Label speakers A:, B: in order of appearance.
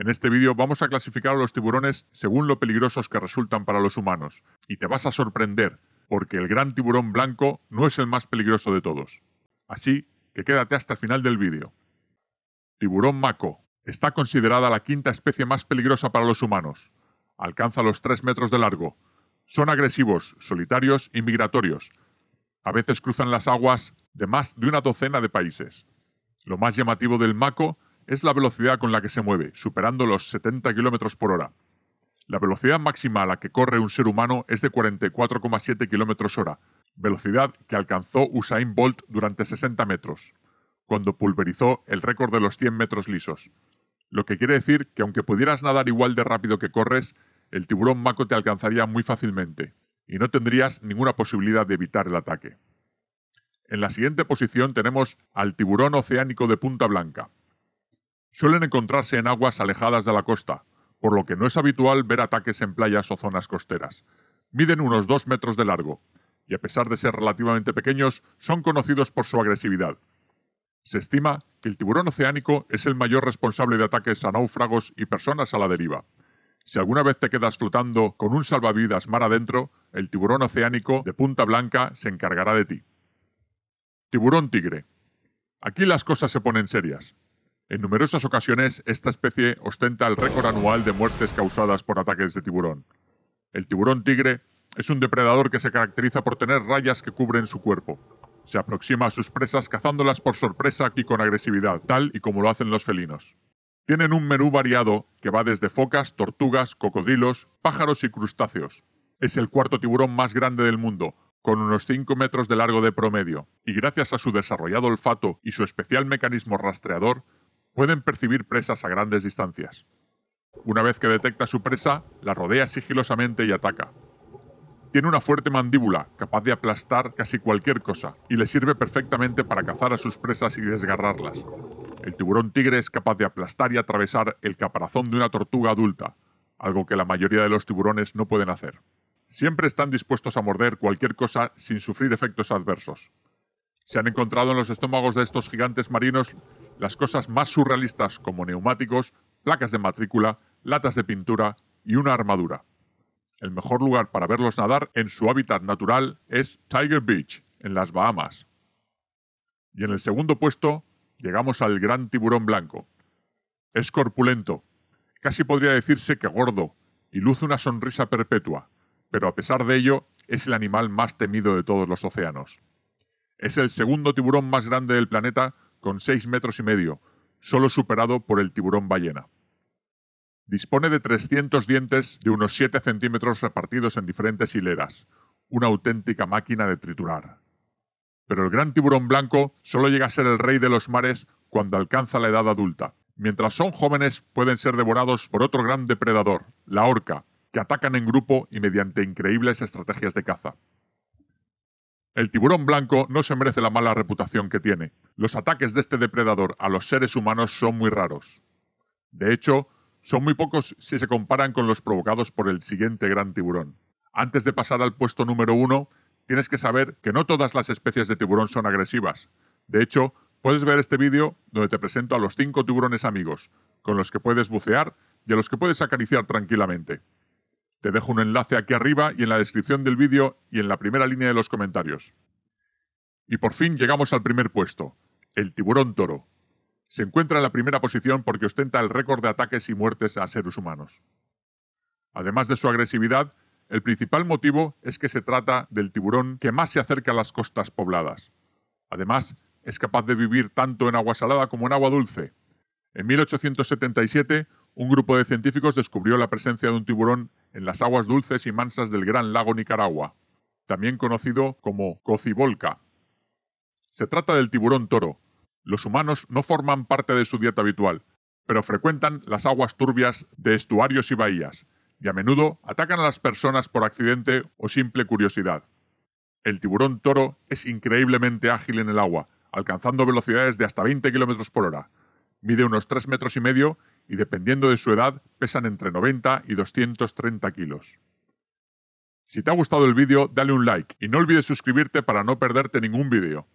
A: En este vídeo vamos a clasificar a los tiburones según lo peligrosos que resultan para los humanos. Y te vas a sorprender, porque el gran tiburón blanco no es el más peligroso de todos. Así que quédate hasta el final del vídeo. Tiburón maco. Está considerada la quinta especie más peligrosa para los humanos. Alcanza los 3 metros de largo. Son agresivos, solitarios y migratorios. A veces cruzan las aguas de más de una docena de países. Lo más llamativo del maco es la velocidad con la que se mueve, superando los 70 km por hora. La velocidad máxima a la que corre un ser humano es de 44,7 km hora, velocidad que alcanzó Usain Bolt durante 60 metros, cuando pulverizó el récord de los 100 metros lisos. Lo que quiere decir que aunque pudieras nadar igual de rápido que corres, el tiburón maco te alcanzaría muy fácilmente, y no tendrías ninguna posibilidad de evitar el ataque. En la siguiente posición tenemos al tiburón oceánico de punta blanca, Suelen encontrarse en aguas alejadas de la costa, por lo que no es habitual ver ataques en playas o zonas costeras. Miden unos 2 metros de largo, y a pesar de ser relativamente pequeños, son conocidos por su agresividad. Se estima que el tiburón oceánico es el mayor responsable de ataques a náufragos y personas a la deriva. Si alguna vez te quedas flotando con un salvavidas mar adentro, el tiburón oceánico de punta blanca se encargará de ti. Tiburón tigre. Aquí las cosas se ponen serias. En numerosas ocasiones, esta especie ostenta el récord anual de muertes causadas por ataques de tiburón. El tiburón tigre es un depredador que se caracteriza por tener rayas que cubren su cuerpo. Se aproxima a sus presas cazándolas por sorpresa y con agresividad, tal y como lo hacen los felinos. Tienen un menú variado que va desde focas, tortugas, cocodrilos, pájaros y crustáceos. Es el cuarto tiburón más grande del mundo, con unos 5 metros de largo de promedio, y gracias a su desarrollado olfato y su especial mecanismo rastreador, Pueden percibir presas a grandes distancias. Una vez que detecta su presa, la rodea sigilosamente y ataca. Tiene una fuerte mandíbula, capaz de aplastar casi cualquier cosa, y le sirve perfectamente para cazar a sus presas y desgarrarlas. El tiburón tigre es capaz de aplastar y atravesar el caparazón de una tortuga adulta, algo que la mayoría de los tiburones no pueden hacer. Siempre están dispuestos a morder cualquier cosa sin sufrir efectos adversos. Se han encontrado en los estómagos de estos gigantes marinos las cosas más surrealistas como neumáticos, placas de matrícula, latas de pintura y una armadura. El mejor lugar para verlos nadar en su hábitat natural es Tiger Beach, en las Bahamas. Y en el segundo puesto llegamos al gran tiburón blanco. Es corpulento, casi podría decirse que gordo, y luce una sonrisa perpetua, pero a pesar de ello es el animal más temido de todos los océanos. Es el segundo tiburón más grande del planeta con 6 metros y medio, solo superado por el tiburón ballena. Dispone de 300 dientes de unos 7 centímetros repartidos en diferentes hileras, una auténtica máquina de triturar. Pero el gran tiburón blanco solo llega a ser el rey de los mares cuando alcanza la edad adulta. Mientras son jóvenes pueden ser devorados por otro gran depredador, la orca, que atacan en grupo y mediante increíbles estrategias de caza. El tiburón blanco no se merece la mala reputación que tiene. Los ataques de este depredador a los seres humanos son muy raros. De hecho, son muy pocos si se comparan con los provocados por el siguiente gran tiburón. Antes de pasar al puesto número uno, tienes que saber que no todas las especies de tiburón son agresivas. De hecho, puedes ver este vídeo donde te presento a los cinco tiburones amigos, con los que puedes bucear y a los que puedes acariciar tranquilamente. Te dejo un enlace aquí arriba y en la descripción del vídeo y en la primera línea de los comentarios. Y por fin llegamos al primer puesto, el tiburón toro. Se encuentra en la primera posición porque ostenta el récord de ataques y muertes a seres humanos. Además de su agresividad, el principal motivo es que se trata del tiburón que más se acerca a las costas pobladas. Además, es capaz de vivir tanto en agua salada como en agua dulce. En 1877, un grupo de científicos descubrió la presencia de un tiburón en las aguas dulces y mansas del Gran Lago Nicaragua, también conocido como cocibolca. Se trata del tiburón toro. Los humanos no forman parte de su dieta habitual, pero frecuentan las aguas turbias de estuarios y bahías, y a menudo atacan a las personas por accidente o simple curiosidad. El tiburón toro es increíblemente ágil en el agua, alcanzando velocidades de hasta 20 km por hora. Mide unos 3 metros y medio y dependiendo de su edad pesan entre 90 y 230 kilos. Si te ha gustado el vídeo, dale un like y no olvides suscribirte para no perderte ningún vídeo.